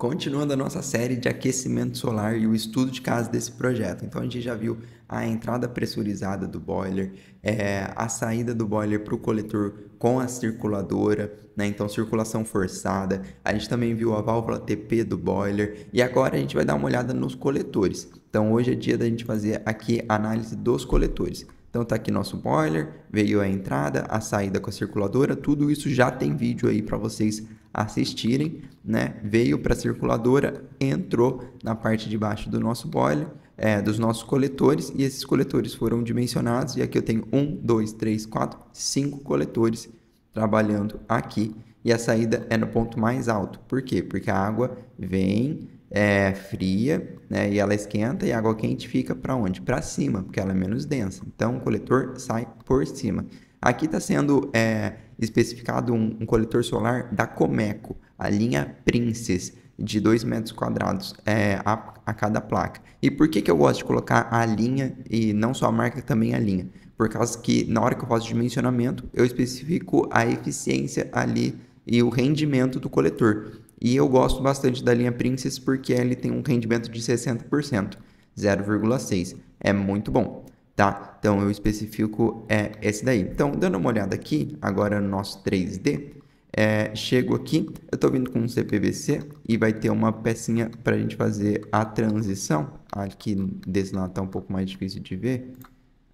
Continuando a nossa série de aquecimento solar e o estudo de caso desse projeto. Então, a gente já viu a entrada pressurizada do boiler, é, a saída do boiler para o coletor com a circuladora, né? então circulação forçada. A gente também viu a válvula TP do boiler e agora a gente vai dar uma olhada nos coletores. Então, hoje é dia da gente fazer aqui a análise dos coletores. Então tá aqui nosso boiler, veio a entrada, a saída com a circuladora, tudo isso já tem vídeo aí para vocês assistirem, né? Veio para a circuladora, entrou na parte de baixo do nosso boiler, é, dos nossos coletores, e esses coletores foram dimensionados, e aqui eu tenho um, dois, três, quatro, cinco coletores trabalhando aqui, e a saída é no ponto mais alto. Por quê? Porque a água vem é, fria, né? E ela esquenta e a água quente fica para onde? Para cima, porque ela é menos densa. Então o coletor sai por cima. Aqui está sendo é, especificado um, um, coletor solar da Comeco, a linha Princess, de 2 metros quadrados é, a, a, cada placa. E por que, que eu gosto de colocar a linha e não só a marca, também a linha? Por causa que na hora que eu faço dimensionamento, eu especifico a eficiência ali e o rendimento do coletor. E eu gosto bastante da linha Princess porque ele tem um rendimento de 60%, 0,6. É muito bom, tá? Então eu especifico é esse daí. Então, dando uma olhada aqui, agora no nosso 3D, é, chego aqui, eu estou vindo com um CPVC e vai ter uma pecinha para a gente fazer a transição. Aqui desse lado está um pouco mais difícil de ver,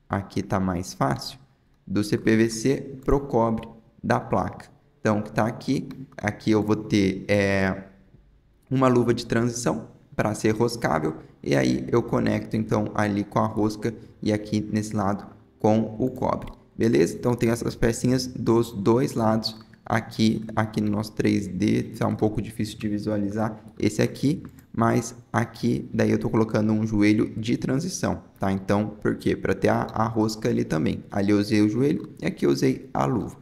aqui está mais fácil. Do CPVC pro cobre da placa então, que está aqui. Aqui eu vou ter é, uma luva de transição para ser roscável. E aí eu conecto, então, ali com a rosca e aqui nesse lado com o cobre. Beleza? Então, tem essas pecinhas dos dois lados aqui, aqui no nosso 3D. Está um pouco difícil de visualizar esse aqui. Mas aqui, daí eu estou colocando um joelho de transição, tá? Então, por quê? Para ter a, a rosca ali também. Ali eu usei o joelho e aqui eu usei a luva.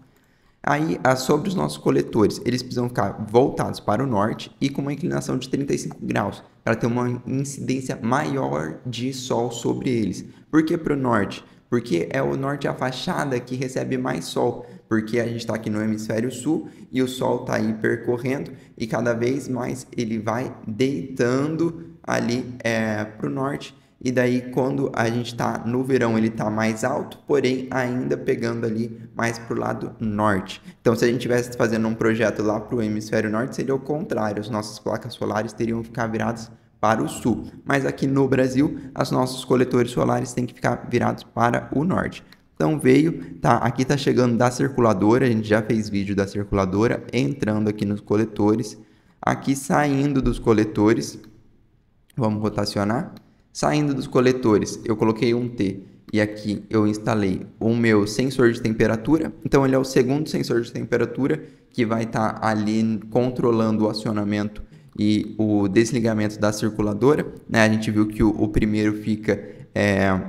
Aí, ah, sobre os nossos coletores, eles precisam ficar voltados para o norte e com uma inclinação de 35 graus, para ter uma incidência maior de sol sobre eles. Por que para o norte? Porque é o norte a fachada que recebe mais sol, porque a gente está aqui no hemisfério sul e o sol está aí percorrendo e cada vez mais ele vai deitando ali é, eh, para o norte e daí, quando a gente está no verão, ele está mais alto, porém ainda pegando ali mais para o lado norte. Então, se a gente estivesse fazendo um projeto lá para o hemisfério norte, seria o contrário. As nossas placas solares teriam que ficar viradas para o sul. Mas aqui no Brasil, os nossos coletores solares têm que ficar virados para o norte. Então veio, tá? Aqui tá chegando da circuladora, a gente já fez vídeo da circuladora, entrando aqui nos coletores, aqui saindo dos coletores. Vamos rotacionar. Saindo dos coletores, eu coloquei um T e aqui eu instalei o meu sensor de temperatura. Então ele é o segundo sensor de temperatura que vai estar tá ali controlando o acionamento e o desligamento da circuladora. Né? A gente viu que o, o primeiro fica é,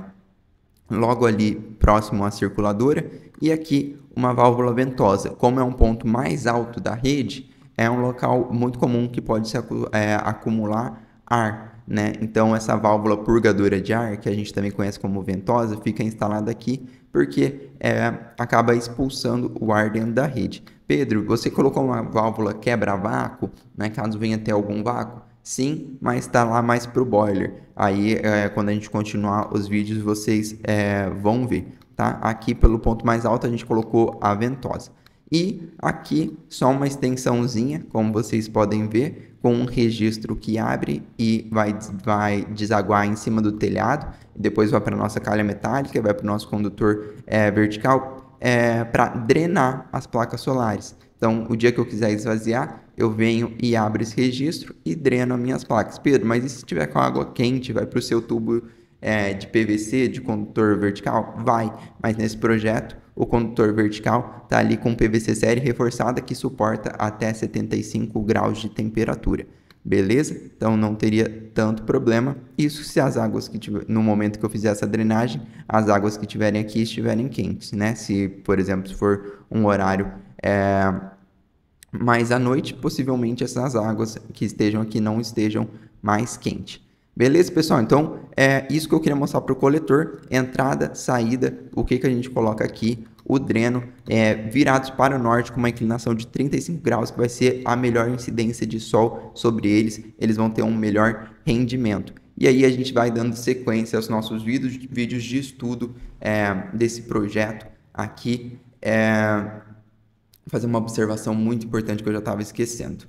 logo ali próximo à circuladora e aqui uma válvula ventosa. Como é um ponto mais alto da rede, é um local muito comum que pode se é, acumular ar, né? Então essa válvula purgadora de ar, que a gente também conhece como ventosa, fica instalada aqui porque é, acaba expulsando o ar dentro da rede. Pedro, você colocou uma válvula quebra-vácuo, né? Caso venha até algum vácuo? Sim, mas está lá mais para o boiler. Aí, é, quando a gente continuar os vídeos, vocês é, vão ver, tá? Aqui pelo ponto mais alto a gente colocou a ventosa. E aqui só uma extensãozinha, como vocês podem ver, com um registro que abre e vai, vai desaguar em cima do telhado, depois vai para a nossa calha metálica, vai para o nosso condutor é, vertical, é, para drenar as placas solares. Então, o dia que eu quiser esvaziar, eu venho e abro esse registro e dreno as minhas placas. Pedro, mas e se tiver com água quente, vai para o seu tubo é, de PVC, de condutor vertical? Vai, mas nesse projeto o condutor vertical está ali com PVC série reforçada que suporta até 75 graus de temperatura. Beleza? Então não teria tanto problema. Isso se as águas que tiver, no momento que eu fizer essa drenagem, as águas que estiverem aqui estiverem quentes, né? Se, por exemplo, se for um horário é, mais à noite, possivelmente essas águas que estejam aqui não estejam mais quentes. Beleza, pessoal? Então, é isso que eu queria mostrar para o coletor. Entrada, saída, o que, que a gente coloca aqui? O dreno é, virados para o norte com uma inclinação de 35 graus, que vai ser a melhor incidência de sol sobre eles. Eles vão ter um melhor rendimento. E aí a gente vai dando sequência aos nossos vídeos, vídeos de estudo é, desse projeto aqui. É, fazer uma observação muito importante que eu já estava esquecendo.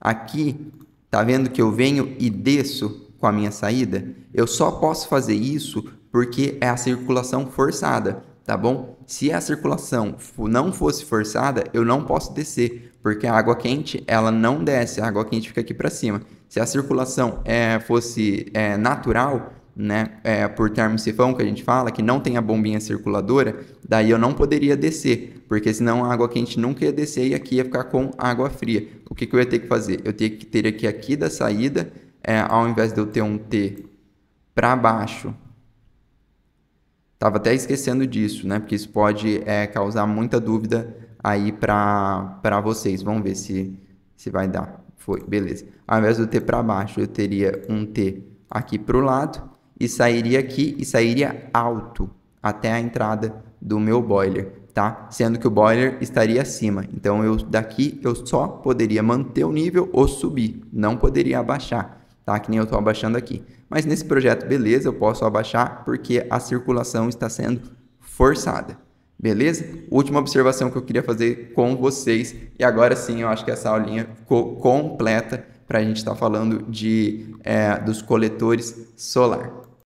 Aqui Tá vendo que eu venho e desço com a minha saída? Eu só posso fazer isso porque é a circulação forçada, tá bom? Se a circulação não fosse forçada, eu não posso descer, porque a água quente ela não desce, a água quente fica aqui para cima. Se a circulação é, fosse é, natural, né, é, por termocifão que a gente fala, que não tem a bombinha circuladora, daí eu não poderia descer porque senão a água quente nunca ia descer e aqui ia ficar com água fria. O que, que eu ia ter que fazer? Eu teria que ter aqui, aqui da saída, é, ao invés de eu ter um T para baixo, estava até esquecendo disso, né? Porque isso pode é, causar muita dúvida aí para vocês. Vamos ver se, se vai dar. Foi, beleza. Ao invés do T para baixo, eu teria um T aqui para o lado e sairia aqui e sairia alto até a entrada do meu boiler tá? Sendo que o boiler estaria acima. Então eu daqui eu só poderia manter o nível ou subir, não poderia abaixar, tá? Que nem eu estou abaixando aqui. Mas nesse projeto, beleza, eu posso abaixar porque a circulação está sendo forçada. Beleza? Última observação que eu queria fazer com vocês. E agora sim, eu acho que essa aulinha ficou completa para a gente estar tá falando de, é, dos coletores solar.